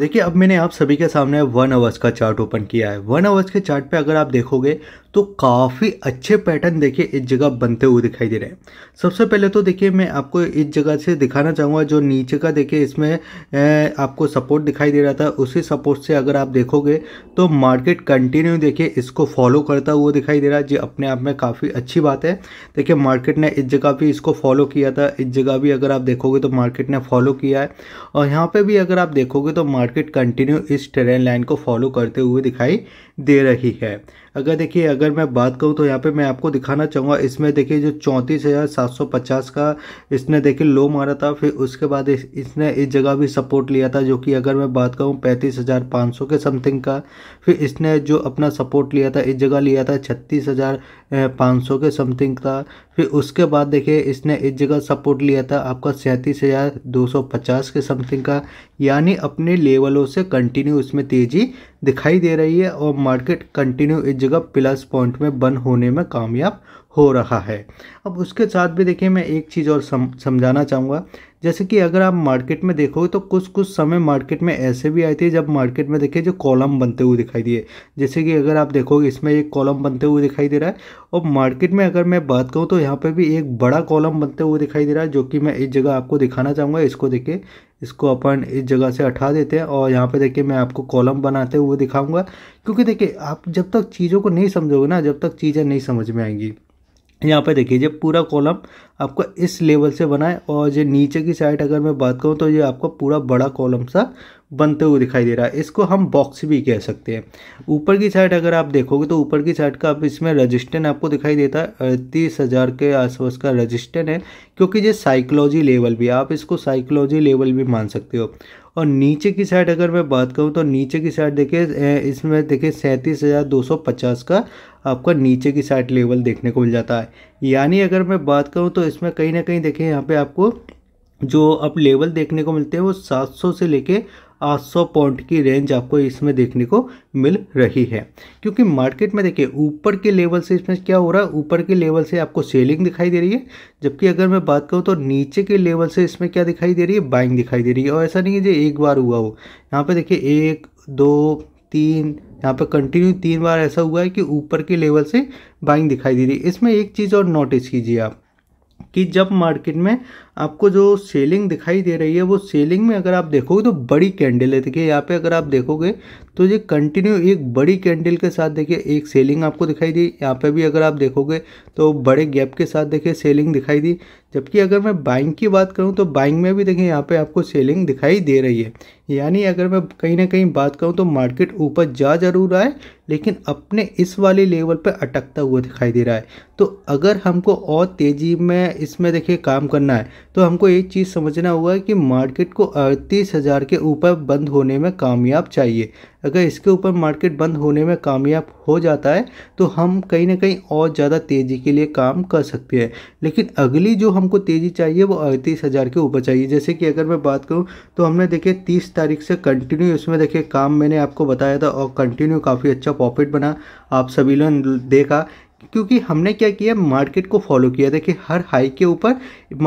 देखिए अब मैंने आप सभी के सामने वन आवर्स का चार्ट ओपन किया है वन आवर्स के चार्ट पे अगर आप देखोगे तो काफ़ी अच्छे पैटर्न देखिए इस जगह बनते हुए दिखाई दे रहे हैं सबसे पहले तो देखिए मैं आपको इस जगह से दिखाना चाहूँगा जो नीचे का देखिए इसमें आपको सपोर्ट दिखाई दे रहा था उसी सपोर्ट से अगर आप देखोगे तो मार्केट कंटिन्यू देखिए इसको फॉलो करता हुआ दिखाई दे रहा है जो अपने आप में काफ़ी अच्छी बात है देखिए मार्केट ने इस जगह भी इसको फॉलो किया था इस जगह भी अगर आप देखोगे तो मार्केट ने फॉलो किया है और यहाँ पर भी अगर आप देखोगे तो मार्केट कंटिन्यू इस ट्रेन लाइन को फॉलो करते हुए दिखाई दे रही है अगर देखिए अगर मैं बात करूँ तो यहाँ पे मैं आपको दिखाना चाहूँगा इसमें देखिए जो चौंतीस हज़ार सात सौ पचास का इसने देखिए लो मारा था फिर उसके बाद इस, इसने इस जगह भी सपोर्ट लिया था जो कि अगर मैं बात करूँ पैंतीस हज़ार पाँच सौ के समथिंग का फिर इसने जो अपना सपोर्ट लिया था इस जगह लिया था छत्तीस हज़ार पाँच सौ के समथिंग का फिर उसके बाद देखिए इसने इस जगह सपोर्ट लिया था आपका सैंतीस हज़ार दो सौ पचास के समथिंग का यानी अपने लेवलों से कंटिन्यू इसमें तेज़ी दिखाई दे रही है और मार्केट कंटिन्यू इस जगह प्लस पॉइंट में बन होने में कामयाब हो रहा है अब उसके साथ भी देखिए मैं एक चीज़ और समझाना चाहूँगा जैसे कि अगर आप मार्केट में देखोगे तो कुछ कुछ समय मार्केट में ऐसे भी आए थे जब मार्केट में देखिए जो कॉलम बनते हुए दिखाई दिए जैसे कि अगर आप देखोगे इसमें एक कॉलम बनते हुए दिखाई दे रहा है और मार्केट में अगर मैं बात करूँ तो यहाँ पर भी एक बड़ा कॉलम बनते हुए दिखाई दे रहा है जो कि मैं इस जगह आपको दिखाना चाहूँगा इसको देखिए इसको अपन इस जगह से हटा देते हैं और यहाँ पे देखिए मैं आपको कॉलम बनाते हुए दिखाऊंगा क्योंकि देखिए आप जब तक चीज़ों को नहीं समझोगे ना जब तक चीज़ें नहीं समझ में आएंगी यहाँ पे देखिए जब पूरा कॉलम आपका इस लेवल से बना है और जो नीचे की साइड अगर मैं बात करूँ तो ये आपका पूरा बड़ा कॉलम सा बनते हुए दिखाई दे रहा है इसको हम बॉक्स भी कह सकते हैं ऊपर की साइड अगर आप देखोगे तो ऊपर की साइड का आप इसमें रजिस्टेंट आपको दिखाई देता है अड़तीस हज़ार के आसपास का रजिस्टेंट है क्योंकि ये साइकोलॉजी लेवल भी आप इसको साइकोलॉजी लेवल भी मान सकते हो और नीचे की साइड अगर मैं बात करूँ तो नीचे की साइड देखिए इसमें देखिए सैंतीस हज़ार दो सौ पचास का आपका नीचे की साइड लेवल देखने को मिल जाता है यानी अगर मैं बात करूँ तो इसमें कहीं ना कहीं देखें यहाँ पे आपको जो अब लेवल देखने को मिलते हैं वो 700 से लेके 800 पॉइंट की रेंज आपको इसमें देखने को मिल रही है क्योंकि मार्केट में देखिए ऊपर के लेवल से इसमें क्या हो रहा है ऊपर के लेवल से आपको सेलिंग दिखाई दे रही है जबकि अगर मैं बात करूँ तो नीचे के लेवल से इसमें क्या दिखाई दे रही है बाइंग दिखाई दे रही है और ऐसा नहीं है जो एक बार हुआ हो यहाँ पर देखिए एक दो तीन यहाँ पर कंटिन्यू तीन बार ऐसा हुआ है कि ऊपर के लेवल से बाइंग दिखाई दे रही है इसमें एक चीज़ और नोटिस कीजिए आप कि जब मार्केट में आपको जो सेलिंग दिखाई दे रही है वो सेलिंग में अगर आप देखोगे तो बड़ी कैंडल है देखिए यहाँ पे अगर आप देखोगे तो ये कंटिन्यू एक बड़ी कैंडल के साथ देखिए एक सेलिंग आपको दिखाई दी यहाँ पे भी अगर आप देखोगे तो बड़े गैप के साथ देखिए सेलिंग दिखाई दी जबकि अगर मैं बाइंग की बात करूँ तो बाइंग में भी देखिए यहाँ पर आपको सेलिंग दिखाई दे रही है यानी अगर मैं कहीं ना कहीं बात करूँ तो मार्केट ऊपर जा जरूर आए लेकिन अपने इस वाले लेवल पर अटकता हुआ दिखाई दे रहा है तो अगर हमको और तेज़ी में इसमें देखिए काम करना है तो हमको एक चीज़ समझना होगा कि मार्केट को अड़तीस हज़ार के ऊपर बंद होने में कामयाब चाहिए अगर इसके ऊपर मार्केट बंद होने में कामयाब हो जाता है तो हम कहीं ना कहीं और ज़्यादा तेज़ी के लिए काम कर सकते हैं लेकिन अगली जो हमको तेज़ी चाहिए वो अड़तीस हज़ार के ऊपर चाहिए जैसे कि अगर मैं बात करूँ तो हमने देखिए तीस तारीख से कंटिन्यू इसमें देखिए काम मैंने आपको बताया था और कंटिन्यू काफ़ी अच्छा प्रॉफिट बना आप सभी लोगों ने देखा क्योंकि हमने क्या किया मार्केट को फॉलो किया देखिए हर हाई के ऊपर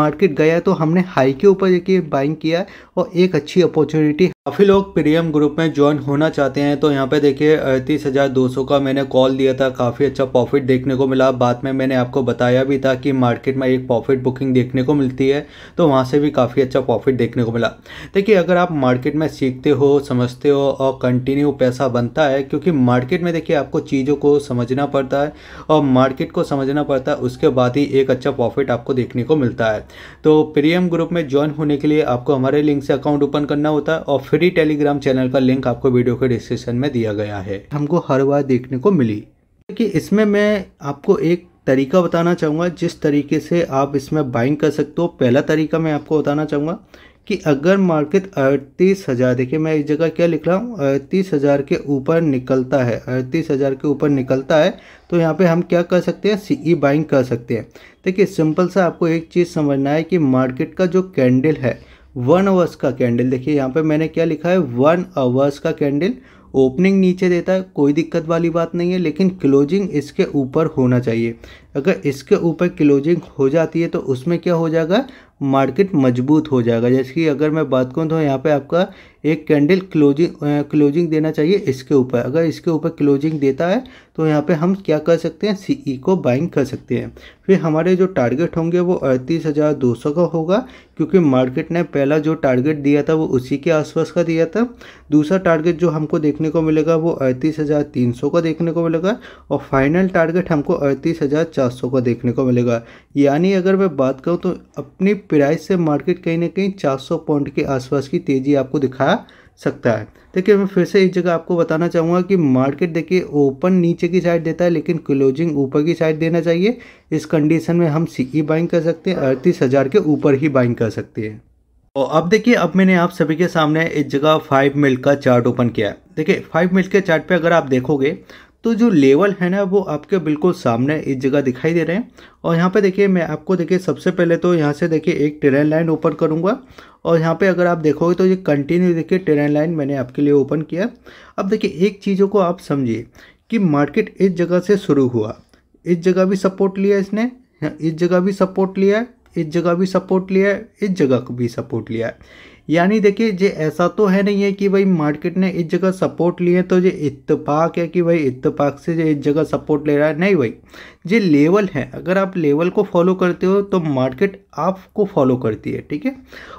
मार्केट गया तो हमने हाई के ऊपर देखिए बाइंग किया और एक अच्छी अपॉर्चुनिटी काफ़ी लोग प्रीमियम ग्रुप में ज्वाइन होना चाहते हैं तो यहाँ पे देखिए अड़तीस हज़ार दो सौ का मैंने कॉल दिया था काफ़ी अच्छा प्रॉफिट देखने को मिला बाद में मैंने आपको बताया भी था कि मार्केट में एक प्रॉफिट बुकिंग देखने को मिलती है तो वहाँ से भी काफ़ी अच्छा प्रॉफिट देखने को मिला देखिए अगर आप मार्केट में सीखते हो समझते हो और कंटिन्यू पैसा बनता है क्योंकि मार्केट में देखिए आपको चीज़ों को समझना पड़ता है और मार्केट को समझना पड़ता है उसके बाद ही एक अच्छा प्रॉफिट आपको देखने को मिलता है तो प्रीमियम ग्रुप में ज्वाइन होने के लिए आपको हमारे लिंक से अकाउंट ओपन करना होता है और फ्री टेलीग्राम चैनल का लिंक आपको वीडियो के डिस्क्रिप्शन में दिया गया है हमको हर बार देखने को मिली कि इसमें मैं आपको एक तरीका बताना चाहूँगा जिस तरीके से आप इसमें बाइंग कर सकते हो पहला तरीका मैं आपको बताना चाहूँगा कि अगर मार्केट अड़तीस हज़ार देखिए मैं इस जगह क्या लिख रहा हूँ अड़तीस हज़ार के ऊपर निकलता है अड़तीस हज़ार के ऊपर निकलता है तो यहाँ पे हम क्या कर सकते हैं सीई बाइंग e कर सकते हैं देखिए सिंपल सा आपको एक चीज़ समझना है कि मार्केट का जो कैंडल है वन आवर्स का कैंडल देखिए यहाँ पे मैंने क्या लिखा है वन आवर्स का कैंडल ओपनिंग नीचे देता है कोई दिक्कत वाली बात नहीं है लेकिन क्लोजिंग इसके ऊपर होना चाहिए अगर इसके ऊपर क्लोजिंग हो जाती है तो उसमें क्या हो जाएगा मार्केट मजबूत हो जाएगा जैसे कि अगर मैं बात करूँ तो यहाँ पे आपका एक कैंडल क्लोजिंग क्लोजिंग देना चाहिए इसके ऊपर अगर इसके ऊपर क्लोजिंग देता है तो यहाँ पे हम क्या कर सकते हैं सीई e को बाइंग कर सकते हैं फिर हमारे जो टारगेट होंगे वो अड़तीस हज़ार दो सौ का होगा क्योंकि मार्केट ने पहला जो टारगेट दिया था वो उसी के आसपास का दिया था दूसरा टारगेट जो हमको देखने को मिलेगा वो अड़तीस हज़ार तीन सौ का देखने को मिलेगा और फाइनल टारगेट हमको अड़तीस हज़ार चार सौ का देखने को मिलेगा यानी अगर मैं बात करूँ तो अपनी प्राइस से मार्केट कहीं ना कहीं चार सौ पॉइंट के आसपास की तेज़ी आपको दिखा सकता है देखिए मैं फिर से एक जगह आपको बताना चाहूँगा कि मार्केट देखिए ओपन नीचे की साइड देता है लेकिन क्लोजिंग ऊपर की साइड देना चाहिए इस कंडीशन में हम सीई बाइंग कर सकते हैं अड़तीस हज़ार के ऊपर ही बाइंग कर सकते हैं और तो अब देखिए अब मैंने आप सभी के सामने एक जगह फाइव मिल का चार्ट ओपन किया है देखिए फाइव मिल के चार्ट पे अगर आप देखोगे तो जो लेवल है ना वो आपके बिल्कुल सामने इस जगह दिखाई दे रहे हैं और यहाँ पे देखिए मैं आपको देखिए सबसे पहले तो यहाँ से देखिए एक ट्रेन लाइन ओपन करूँगा और यहाँ पे अगर आप देखोगे तो ये कंटिन्यू देखिए ट्रेन लाइन मैंने आपके लिए ओपन किया अब देखिए एक चीज़ों को आप समझिए कि मार्केट इस जगह से शुरू हुआ इस जगह भी सपोर्ट लिया इसने इस जगह भी सपोर्ट लिया इस जगह भी सपोर्ट लिया इस जगह को भी सपोर्ट लिया यानी देखिए जे ऐसा तो है नहीं है कि भाई मार्केट ने इस जगह सपोर्ट लिए तो ये इतफाक है कि भाई इतफाक से जो इस जगह सपोर्ट ले रहा है नहीं भाई जे लेवल है अगर आप लेवल को फॉलो करते हो तो मार्केट आपको फॉलो करती है ठीक है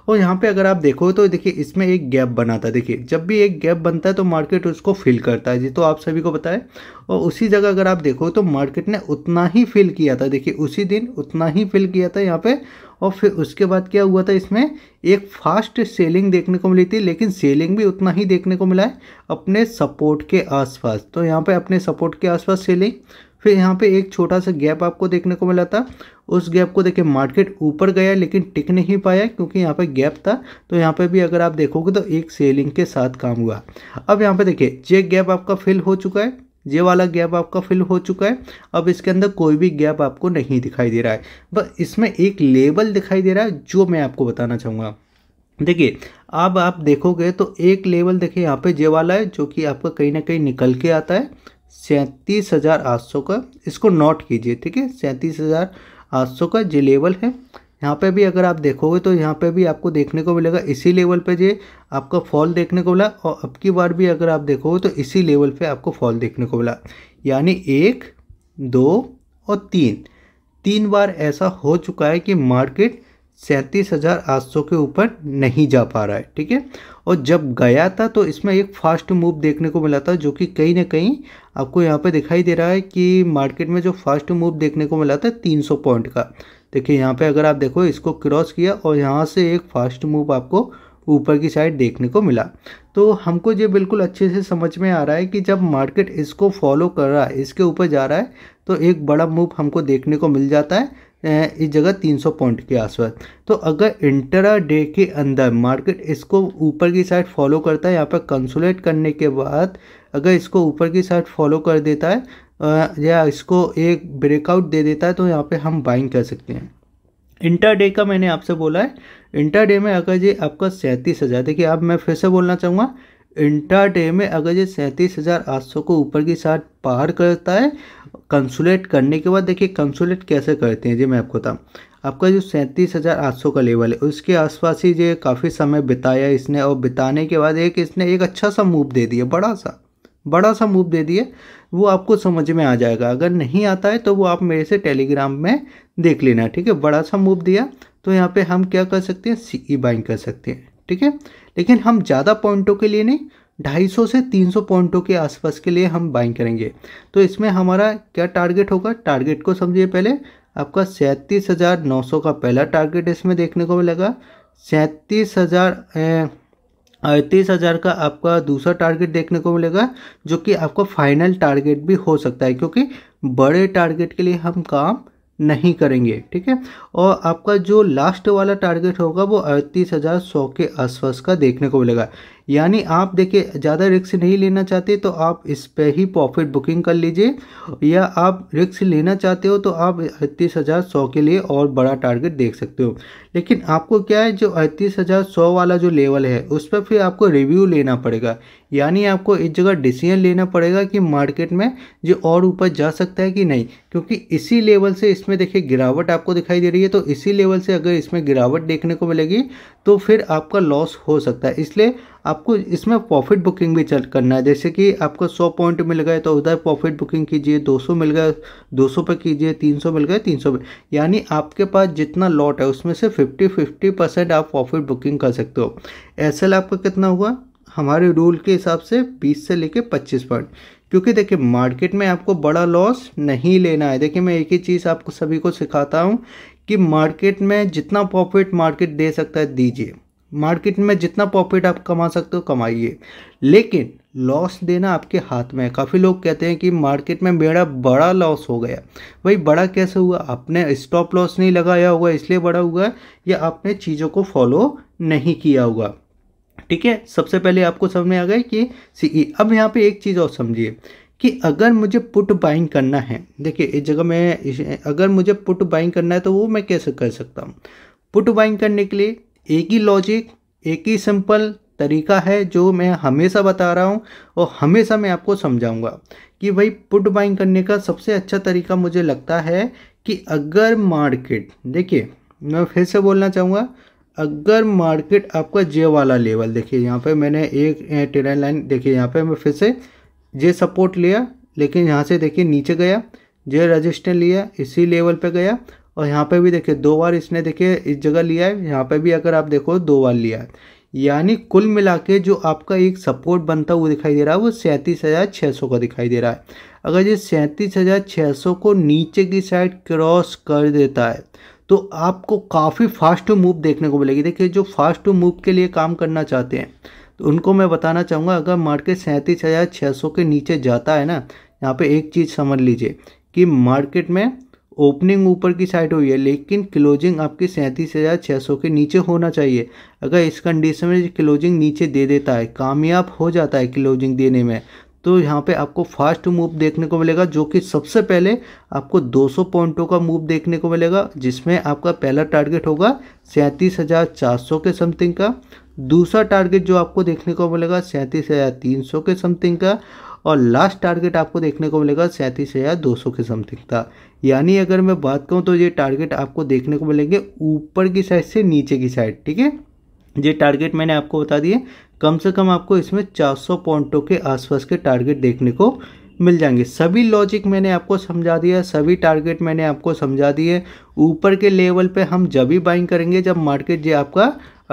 और यहाँ पे अगर आप देखो तो देखिए इसमें एक गैप बना था देखिए जब भी एक गैप बनता है तो मार्केट उसको फिल करता है जी तो आप सभी को पता है और उसी जगह अगर आप देखो तो मार्केट ने उतना ही फिल किया था देखिए उसी दिन उतना ही फिल किया था यहाँ पर और फिर उसके बाद क्या हुआ था इसमें एक फास्ट सेलिंग देखने को मिली थी लेकिन सेलिंग भी उतना ही देखने को मिला है अपने सपोर्ट के आसपास तो यहाँ पे अपने सपोर्ट के आसपास सेलिंग फिर यहाँ पे एक छोटा सा गैप आपको देखने को मिला था उस गैप को देखिए मार्केट ऊपर गया लेकिन टिक नहीं पाया क्योंकि यहाँ पे गैप था तो यहाँ पे भी अगर आप देखोगे तो एक सेलिंग के साथ काम हुआ अब यहाँ पे देखिए जे गैप आपका फिल हो चुका है ये वाला गैप आपका फिल हो चुका है अब इसके अंदर कोई भी गैप आपको नहीं दिखाई दे रहा है बस इसमें एक लेबल दिखाई दे रहा है जो मैं आपको बताना चाहूँगा देखिए अब आप देखोगे तो एक लेवल देखिए यहाँ पे जे वाला है जो कि आपका कहीं ना कहीं निकल के आता है सैंतीस हज़ार आठ सौ का इसको नोट कीजिए ठीक है सैंतीस हज़ार आठ सौ का जे लेवल है यहाँ पे भी अगर आप देखोगे तो यहाँ पे भी आपको देखने को मिलेगा इसी लेवल पे जे आपका फॉल देखने को मिला और अब की बार भी अगर आप देखोगे तो इसी लेवल पे आपको फॉल देखने को मिला यानी एक दो और तीन तीन बार ऐसा हो चुका है कि मार्केट सैंतीस हज़ार आठ सौ के ऊपर नहीं जा पा रहा है ठीक है और जब गया था तो इसमें एक फास्ट मूव देखने को मिला था जो कि कहीं ना कहीं आपको यहाँ पे दिखाई दे रहा है कि मार्केट में जो फास्ट मूव देखने को मिला था तीन सौ पॉइंट का देखिए यहाँ पे अगर आप देखो इसको क्रॉस किया और यहाँ से एक फास्ट मूव आपको ऊपर की साइड देखने को मिला तो हमको ये बिल्कुल अच्छे से समझ में आ रहा है कि जब मार्केट इसको फॉलो कर रहा है इसके ऊपर जा रहा है तो एक बड़ा मूव हमको देखने को मिल जाता है इस जगह 300 पॉइंट के आसपास तो अगर इंटरा डे के अंदर मार्केट इसको ऊपर की साइड फॉलो करता है यहाँ पर कंसोलेट करने के बाद अगर इसको ऊपर की साइड फॉलो कर देता है या इसको एक ब्रेकआउट दे देता है तो यहाँ पे हम बाइंग कर सकते हैं इंटर डे का मैंने आपसे बोला है इंटर डे में अगर ये आपका सैंतीस हज़ार देखिए अब मैं फिर से बोलना चाहूँगा इंटर डे में अगर ये सैंतीस हज़ार आठ सौ को ऊपर की साइड पार करता है कंसुलेट करने के बाद देखिए कंसुलेट कैसे करते हैं जी मैं आपको बताऊँ आपका जो सैंतीस हज़ार आठ सौ का लेवल है उसके आसपास ही जो काफ़ी समय बिताया इसने और बिताने के बाद एक इसने एक अच्छा सा मूव दे दिया बड़ा सा बड़ा सा मूव दे दिए वो आपको समझ में आ जाएगा अगर नहीं आता है तो वो आप मेरे से टेलीग्राम में देख लेना ठीक है बड़ा सा मूव दिया तो यहाँ पे हम क्या कर सकते हैं सी ई बाइंग कर सकते हैं ठीक है लेकिन हम ज़्यादा पॉइंटों के लिए नहीं 250 से 300 पॉइंटों के आसपास के लिए हम बाइंग करेंगे तो इसमें हमारा क्या टारगेट होगा टारगेट को समझिए पहले आपका सैंतीस हज़ार नौ सौ का पहला टारगेट इसमें देखने को मिलेगा सैंतीस हज़ार अड़तीस हज़ार का आपका दूसरा टारगेट देखने को मिलेगा जो कि आपका फाइनल टारगेट भी हो सकता है क्योंकि बड़े टारगेट के लिए हम काम नहीं करेंगे ठीक है और आपका जो लास्ट वाला टारगेट होगा वो अड़तीस हज़ार सौ के आसपास का देखने को मिलेगा यानी आप देखिए ज़्यादा रिक्स नहीं लेना चाहते तो आप इस पर ही प्रॉफिट बुकिंग कर लीजिए या आप रिक्स लेना चाहते हो तो आप अड़तीस हज़ार सौ के लिए और बड़ा टारगेट देख सकते हो लेकिन आपको क्या है जो अड़तीस हज़ार सौ वाला जो लेवल है उस पर फिर आपको रिव्यू लेना पड़ेगा यानी आपको इस जगह डिसीजन लेना पड़ेगा कि मार्केट में जो और ऊपर जा सकता है कि नहीं क्योंकि इसी लेवल से इसमें देखिए गिरावट आपको दिखाई दे रही है तो इसी लेवल से अगर इसमें गिरावट देखने को मिलेगी तो फिर आपका लॉस हो सकता है इसलिए आपको इसमें प्रॉफिट बुकिंग भी चल करना है जैसे कि आपको सौ पॉइंट मिल गए तो उधर प्रॉफिट बुकिंग कीजिए दो सौ मिल गए दो सौ पर कीजिए तीन सौ मिल गए तीन सौ यानी आपके पास जितना लॉट है उसमें से फिफ्टी फिफ्टी परसेंट आप प्रॉफिट बुकिंग कर सकते हो एस एल आपका कितना हुआ हमारे रूल के हिसाब से बीस से लेके पच्चीस पॉइंट क्योंकि देखिए मार्केट में आपको बड़ा लॉस नहीं लेना है देखिए मैं एक ही चीज़ आपको सभी को सिखाता हूँ कि मार्केट में जितना प्रॉफिट मार्केट दे सकता है दीजिए मार्केट में जितना प्रॉफिट आप कमा सकते हो कमाइए लेकिन लॉस देना आपके हाथ में है काफ़ी लोग कहते हैं कि मार्केट में मेरा बड़ा लॉस हो गया भाई बड़ा कैसे हुआ आपने स्टॉप लॉस नहीं लगाया होगा इसलिए बड़ा हुआ या आपने चीज़ों को फॉलो नहीं किया होगा ठीक है सबसे पहले आपको समझ में आ गया कि सी e, अब यहाँ पे एक चीज़ और समझिए कि अगर मुझे पुट बाइंग करना है देखिए इस जगह में अगर मुझे पुट बाइंग करना है तो वो मैं कैसे कर सकता हूँ पुट बाइंग करने के लिए एक ही लॉजिक एक ही सिंपल तरीका है जो मैं हमेशा बता रहा हूँ और हमेशा मैं आपको समझाऊँगा कि भाई पुट बाइंग करने का सबसे अच्छा तरीका मुझे लगता है कि अगर मार्केट देखिए मैं फिर से बोलना चाहूँगा अगर मार्केट आपका जे वाला लेवल देखिए यहाँ पे मैंने एक ट्रेन लाइन देखिए यहाँ पे मैं फिर से जे सपोर्ट लिया लेकिन यहाँ से देखिए नीचे गया जे रजिस्टर लिया इसी लेवल पे गया और यहाँ पे भी देखिए दो बार इसने देखिए इस जगह लिया है यहाँ पे भी अगर आप देखो दो बार लिया है यानी कुल मिला के जो आपका एक सपोर्ट बनता हुआ दिखाई दे रहा है वो सैंतीस हज़ार छः सौ का दिखाई दे रहा है अगर ये सैंतीस हज़ार छः सौ को नीचे की साइड क्रॉस कर देता है तो आपको काफ़ी फास्ट मूव देखने को मिलेगी देखिए जो फास्ट मूव के लिए काम करना चाहते हैं तो उनको मैं बताना चाहूँगा अगर मार्केट सैंतीस हज़ार छः सौ के नीचे जाता है ना यहाँ पर एक चीज़ समझ लीजिए कि मार्केट में ओपनिंग ऊपर की साइड हुई है लेकिन क्लोजिंग आपकी सैंतीस हज़ार छः सौ के नीचे होना चाहिए अगर इस कंडीशन में क्लोजिंग नीचे दे देता है कामयाब हो जाता है क्लोजिंग देने में तो यहाँ पे आपको फास्ट मूव देखने को मिलेगा जो कि सबसे पहले आपको 200 पॉइंटों का मूव देखने को मिलेगा जिसमें आपका पहला टारगेट होगा सैंतीस हज़ार चार सौ के समथिंग का दूसरा टारगेट जो आपको देखने को मिलेगा सैंतीस हज़ार तीन सौ के समथिंग का और लास्ट टारगेट आपको देखने को मिलेगा सैंतीस हज़ार दो सौ के समथिंग था यानी अगर मैं बात करूँ तो ये टारगेट आपको देखने को मिलेंगे ऊपर की साइड से नीचे की साइड ठीक है ये टारगेट मैंने आपको बता दिए कम से कम आपको इसमें सौ पॉइंटों के आसपास के टारगेट देखने को मिल जाएंगे सभी लॉजिक मैंने आपको समझा दिया सभी टारगेट मैंने आपको समझा दिए ऊपर के लेवल पे हम जब भी बाइंग करेंगे जब मार्केट जो आपका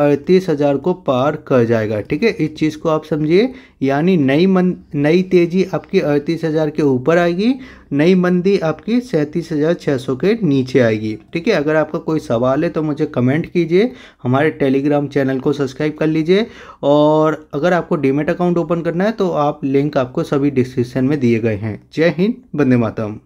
अड़तीस हज़ार को पार कर जाएगा ठीक है इस चीज़ को आप समझिए यानी नई मंद नई तेज़ी आपकी अड़तीस हज़ार के ऊपर आएगी नई मंदी आपकी सैंतीस हज़ार छः सौ के नीचे आएगी ठीक है अगर आपका कोई सवाल है तो मुझे कमेंट कीजिए हमारे टेलीग्राम चैनल को सब्सक्राइब कर लीजिए और अगर आपको डीमेट अकाउंट ओपन करना है तो आप लिंक आपको सभी डिस्क्रिप्शन में दिए गए हैं जय हिंद बंदे मातम